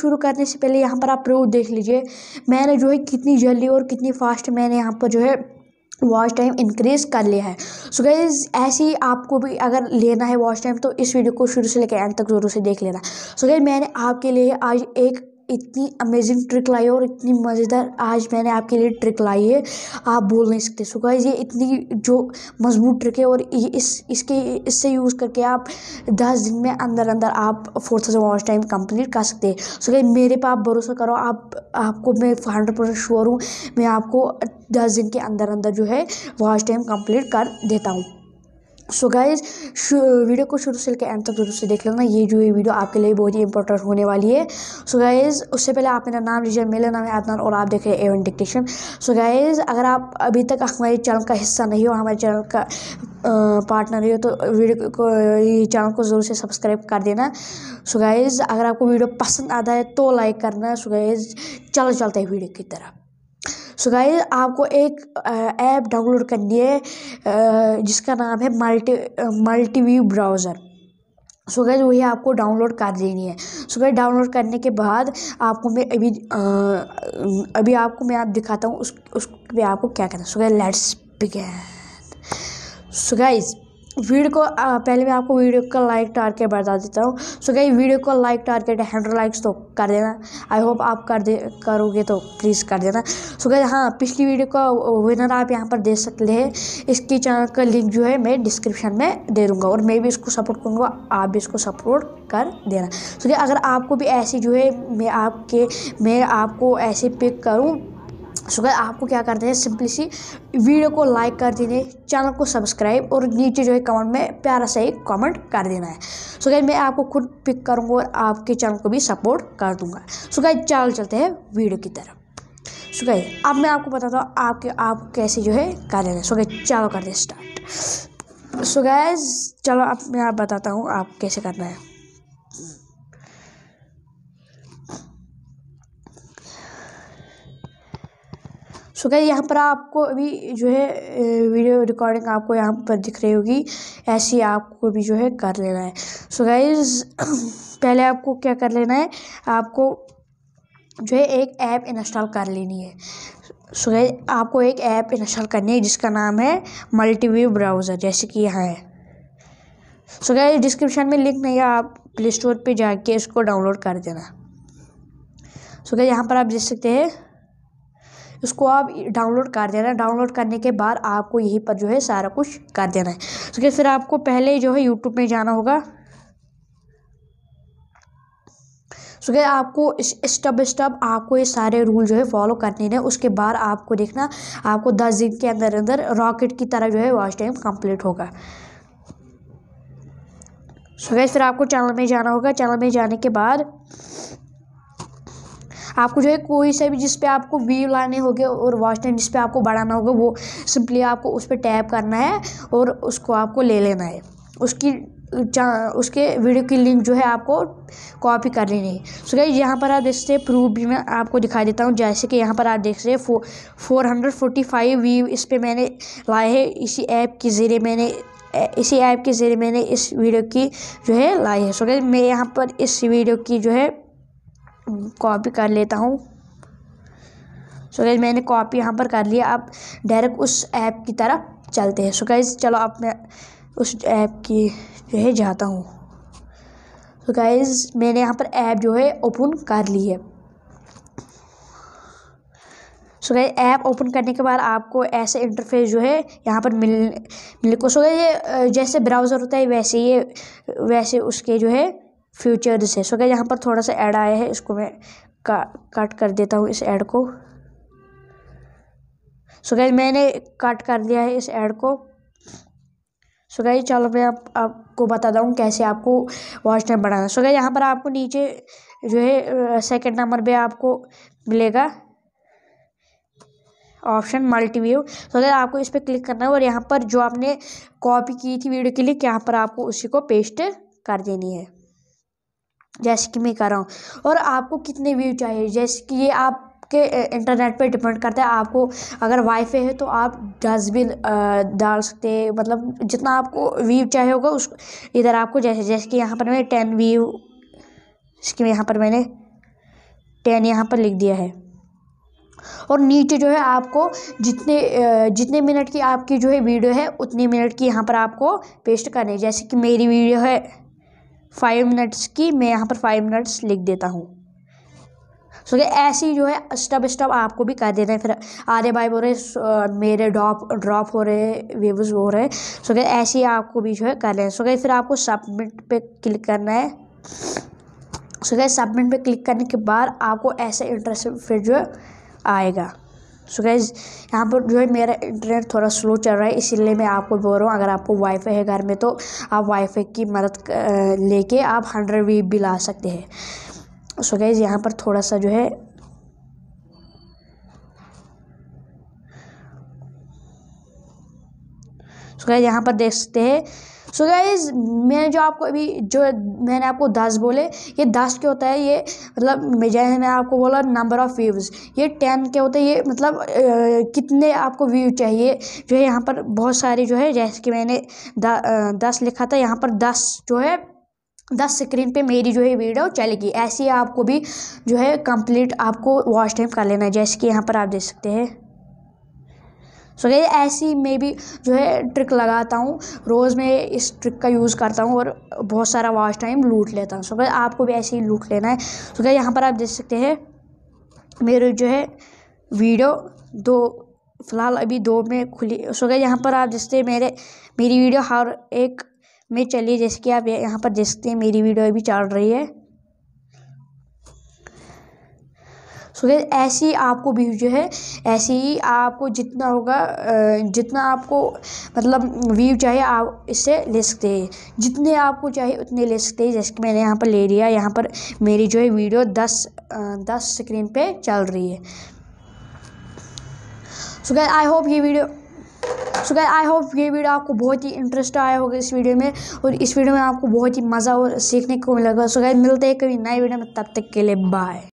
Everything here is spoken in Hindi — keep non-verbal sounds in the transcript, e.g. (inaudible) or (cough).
शुरू करने से पहले यहाँ पर आप प्रूफ देख लीजिए मैंने जो है कितनी जल्दी और कितनी फास्ट मैंने यहाँ पर जो है वॉच टाइम इंक्रीज कर लिया है सो गाइज ऐसे ही आपको भी अगर लेना है वॉच टाइम तो इस वीडियो को शुरू से लेकर एंड तक ज़रूर से देख लेना सो so गाइज मैंने आपके लिए आज एक इतनी अमेजिंग ट्रिक लाई और इतनी मज़ेदार आज मैंने आपके लिए ट्रिक लाई है आप बोल नहीं सकते सो गाइज ये इतनी जो मजबूत ट्रिक है और इस इसके इससे यूज़ करके आप दस दिन में अंदर अंदर आप four thousand watch time complete कर सकते हैं सो गाइज मेरे पर आप भरोसा करो आप आपको मैं हंड्रेड परसेंट श्योर हूँ मैं आपको दस दिन के अंदर अंदर जो है वॉच टाइम कंप्लीट कर देता हूँ सो गाइज वीडियो को शुरू से लेकर एंड तक जरूर से देख लेना ये जो ये वीडियो आपके लिए बहुत ही इंपॉर्टेंट होने वाली है सो गाइज उससे पहले आप मेरा नाम लीजिए मेरा नाम है आदनान और आप देख रहे हैं एवन डिक्टेशन सो गाइज अगर आप अभी तक हमारे चैनल का हिस्सा नहीं हो हमारे चैनल का पार्टनर हो तो वीडियो को चैनल को ज़रूर से सब्सक्राइब कर देना सो गाइज अगर आपको वीडियो पसंद आता है तो लाइक करना सो गाइज चलो चलते हैं वीडियो की तरफ सो गाय आपको एक ऐप डाउनलोड करनी है जिसका नाम है multi multi view browser so guys वही आपको डाउनलोड कर देनी है सो गैज डाउनलोड करने के बाद आपको मैं अभी आ, अभी आपको मैं आप दिखाता हूँ उस उस पर आपको क्या करना है so guys let's begin so guys video को पहले मैं आपको वीडियो का लाइक टारगेट बता देता हूँ सो गई वीडियो को लाइक टारगेट हंड्रेड लाइक्स तो कर देना आई होप आप कर दे करोगे तो प्लीज़ कर देना सो गई हाँ पिछली वीडियो का विनर आप यहाँ पर दे सकते हैं इसकी चैनल का लिंक जो है मैं डिस्क्रिप्शन में दे दूँगा और मैं भी इसको सपोर्ट करूँगा आप भी इसको सपोर्ट कर देना सो गई अगर आपको भी ऐसी जो है मैं आपके मैं आपको ऐसे पिक करूँ सो गए आपको क्या देना है सिंपली सी वीडियो को लाइक कर देने चैनल को सब्सक्राइब और नीचे जो है कमेंट में प्यारा सा एक कमेंट कर देना है सो गए मैं आपको खुद पिक करूँगा और आपके चैनल को भी सपोर्ट कर दूँगा सो गए चल चलते हैं वीडियो की तरफ सो गए अब मैं आपको बताता हूँ आपके आप कैसे जो है कर लेना है सो गए चलो कर दे स्टार्ट सो गए चलो अब मैं आप बताता हूँ आप कैसे करना है सो गाइस यहाँ पर आपको अभी जो है वीडियो रिकॉर्डिंग आपको यहाँ पर दिख रही होगी ऐसी आपको भी जो है कर लेना है सो so गाइस (clears throat) पहले आपको क्या कर लेना है आपको जो है एक ऐप इंस्टॉल कर लेनी है सो so आपको एक ऐप इंस्टॉल करनी है जिसका नाम है मल्टीव्यू ब्राउज़र जैसे कि यहाँ है सो so गाइस डिस्क्रिप्शन में लिंक नहीं है आप प्ले स्टोर पर जाके इसको डाउनलोड कर देना सो so गाइस यहाँ पर आप देख सकते हैं इसको आप डाउनलोड कर देना डाउनलोड करने के बाद आपको यहीं पर जो है सारा कुछ कर देना है तो क्या फिर आपको पहले जो है यूट्यूब में जाना होगा तो क्या आपको स्टेप बाई स्टेप आपको ये सारे रूल जो है फॉलो करने हैं उसके बाद आपको देखना आपको दस दिन के अंदर अंदर रॉकेट की तरह जो है वॉच टाइम कंप्लीट होगा सो तो so, फिर आपको चैनल में जाना होगा चैनल में जाने के बाद आपको जो है कोई सा भी जिस पे आपको व्यू लाने होंगे और वॉच टाइम जिस पे आपको बढ़ाना होगा वो सिंपली आपको उस पर टैप करना है और उसको आपको ले लेना है उसकी उसके वीडियो की लिंक जो है आपको कॉपी कर लेनी है सो गई यहाँ पर आप देख सकते हैं प्रूफ भी मैं आपको दिखा देता हूँ जैसे कि यहाँ पर आप देख सकते हैं four hundred forty five view इस पर मैंने लाए हैं इसी ऐप के ज़रिए मैंने इसी ऐप के ज़रिए मैंने इस वीडियो की जो है लाई है सो गई मैं यहाँ पर इस वीडियो की जो है कॉपी कर लेता हूँ सो गैज मैंने कॉपी यहाँ पर कर लिया अब डायरेक्ट उस ऐप की तरफ चलते हैं सो गैज चलो अब मैं उस ऐप की जो है जाता हूँ सो गाइज मैंने यहाँ पर ऐप जो है ओपन कर ली है सो गई ऐप ओपन करने के बाद आपको ऐसे इंटरफेस जो है यहाँ पर मिल मिल को सो गई जैसे ब्राउज़र होता है वैसे ये वैसे उसके जो है फ्यूचर्स है सो क्या यहाँ पर थोड़ा सा ऐड आया है इसको मैं का कट कर देता हूँ इस ऐड को सो क्या मैंने कट कर दिया है इस ऐड को सो क्या चलो मैं आप, आपको बता दूँ कैसे आपको वॉच टाइम बढ़ाना सो क्या यहाँ पर आपको नीचे जो है सेकंड नंबर पे आपको मिलेगा ऑप्शन मल्टी व्यू सो क्या आपको इस पर क्लिक करना है और यहाँ पर जो आपने कॉपी की थी वीडियो के लिए यहाँ पर आपको उसी को पेस्ट कर देनी है जैसे कि मैं कर रहा हूँ और आपको कितने व्यू चाहिए जैसे कि ये आप के इंटरनेट पे डिपेंड करता है आपको अगर वाईफाई है तो आप दस भी डाल सकते हैं मतलब जितना आपको व्यू चाहिए होगा उस इधर आपको जैसे जैसे कि यहाँ पर मैंने टेन व्यू इसके यहाँ पर मैंने टेन यहाँ पर लिख दिया है और नीचे जो है आपको जितने जितने मिनट की आपकी जो है वीडियो है उतने मिनट की यहाँ पर आपको पेस्ट करनी है जैसे कि मेरी वीडियो है फाइव मिनट्स की मैं यहाँ पर फाइव मिनट्स लिख देता हूँ सो so, ऐसी जो है स्टेप स्टेप आपको भी कर देना है फिर आधे बाइब बोल रहे uh, मेरे ड्रॉप ड्रॉप हो रहे व्यूज हो रहे सो so, ऐसे ही आपको भी जो है कर लेना सो so, फिर आपको सबमिट पे क्लिक करना है सो so, सबमिट पे क्लिक करने के बाद आपको ऐसे इंटरेस्ट फिर जो है आएगा सो गैज़ यहाँ पर जो है मेरा इंटरनेट थोड़ा स्लो चल रहा है इसीलिए मैं आपको बोल रहा हूँ अगर आपको वाईफाई है घर में तो आप वाईफाई की मदद लेके आप हंड्रेड वी भी ला सकते हैं सो गैज़ यहाँ पर थोड़ा सा जो है सो गाइज यहाँ पर देख सकते हैं सो गाइज मैंने जो आपको अभी जो मैंने आपको दस बोले ये दस के होता है ये मतलब जैसे मैंने आपको बोला नंबर ऑफ़ व्यूज़ ये टेन के होते हैं ये मतलब आ, कितने आपको व्यू चाहिए जो है यहाँ पर बहुत सारे जो है जैसे कि मैंने दस लिखा था यहाँ पर दस जो है दस स्क्रीन पे मेरी जो है वीडियो चलेगी ऐसे आपको भी जो है कंप्लीट आपको वॉच टाइम कर लेना है जैसे कि यहाँ पर आप देख सकते हैं सो गई ऐसी मैं भी जो है ट्रिक लगाता हूँ रोज़ मैं इस ट्रिक का यूज़ करता हूँ और बहुत सारा वॉच टाइम लूट लेता हूँ सो गई आपको भी ऐसे ही लूट लेना है सो तो गई यहाँ पर आप देख सकते हैं मेरे जो है वीडियो दो फ़िलहाल अभी दो में खुली सो गई यहाँ पर आप देखते हैं मेरे मेरी वीडियो हर एक में चलिए जैसे कि आप यहाँ पर देख सकते हैं मेरी वीडियो अभी चल रही है सो गैस ऐसी आपको व्यू जो है ऐसे ही आपको जितना होगा जितना आपको मतलब व्यू चाहिए आप इससे ले सकते हैं जितने आपको चाहिए उतने ले सकते हैं जैसे कि मैंने यहाँ पर ले लिया यहाँ पर मेरी जो है वीडियो दस दस स्क्रीन पर चल रही है सो गैस आई होप ये video so guys I hope ये वीडियो आपको बहुत ही इंटरेस्ट आया होगा इस वीडियो में और इस वीडियो में आपको बहुत ही मज़ा और सीखने को मिलेगा सो गैस मिलते हैं कभी नए वीडियो में तब तक के लिए बाय